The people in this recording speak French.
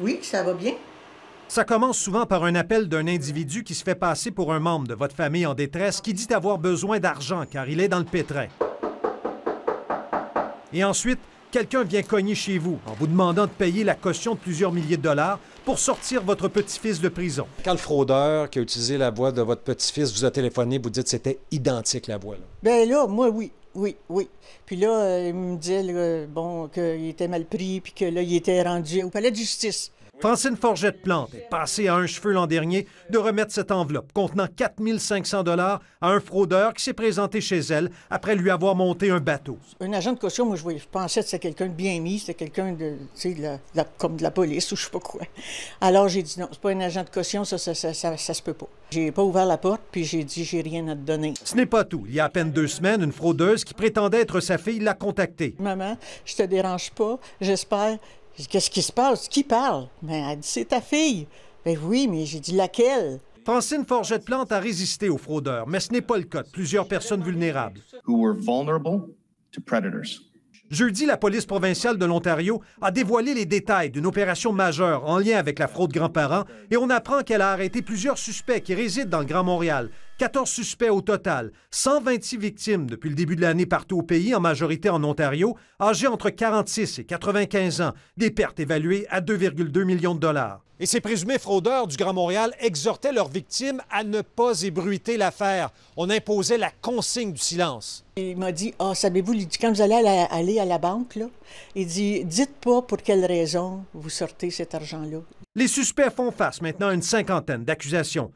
Oui, ça va bien. Ça commence souvent par un appel d'un individu qui se fait passer pour un membre de votre famille en détresse qui dit avoir besoin d'argent car il est dans le pétrin. Et ensuite, quelqu'un vient cogner chez vous en vous demandant de payer la caution de plusieurs milliers de dollars pour sortir votre petit-fils de prison. Quand le fraudeur qui a utilisé la voix de votre petit-fils vous a téléphoné, vous dites que c'était identique la voix. Là. Bien là, moi oui. Oui, oui. Puis là, euh, il me disait, bon qu'il était mal pris, puis que là, il était rendu au palais de justice. Francine Forgette-Plante est passée à un cheveu l'an dernier de remettre cette enveloppe contenant 4500 dollars à un fraudeur qui s'est présenté chez elle après lui avoir monté un bateau. Un agent de caution, moi, je pensais que c'était quelqu'un de bien mis, c'était quelqu'un de, tu sais, comme de la police ou je sais pas quoi. Alors j'ai dit non, c'est pas un agent de caution, ça, ça, ça, ça, se peut pas. J'ai pas ouvert la porte, puis j'ai dit j'ai rien à te donner. Ce n'est pas tout. Il y a à peine deux semaines, une fraudeuse qui prétendait être sa fille l'a contactée. Maman, je te dérange pas. J'espère qu'est-ce qui se passe? Qui parle? Ben, c'est ta fille. Ben oui, mais j'ai dit, laquelle? Francine Forget-Plante a résisté aux fraudeurs, mais ce n'est pas le cas de plusieurs personnes vulnérables. Jeudi, la police provinciale de l'Ontario a dévoilé les détails d'une opération majeure en lien avec la fraude grands-parents et on apprend qu'elle a arrêté plusieurs suspects qui résident dans le Grand Montréal, 14 suspects au total, 126 victimes depuis le début de l'année partout au pays, en majorité en Ontario, âgés entre 46 et 95 ans, des pertes évaluées à 2,2 millions de dollars. Et ces présumés fraudeurs du Grand Montréal exhortaient leurs victimes à ne pas ébruiter l'affaire. On imposait la consigne du silence. Il m'a dit, ah, savez-vous, quand vous allez aller à la banque, là, il dit, dites pas pour quelle raison vous sortez cet argent-là. Les suspects font face maintenant à une cinquantaine d'accusations.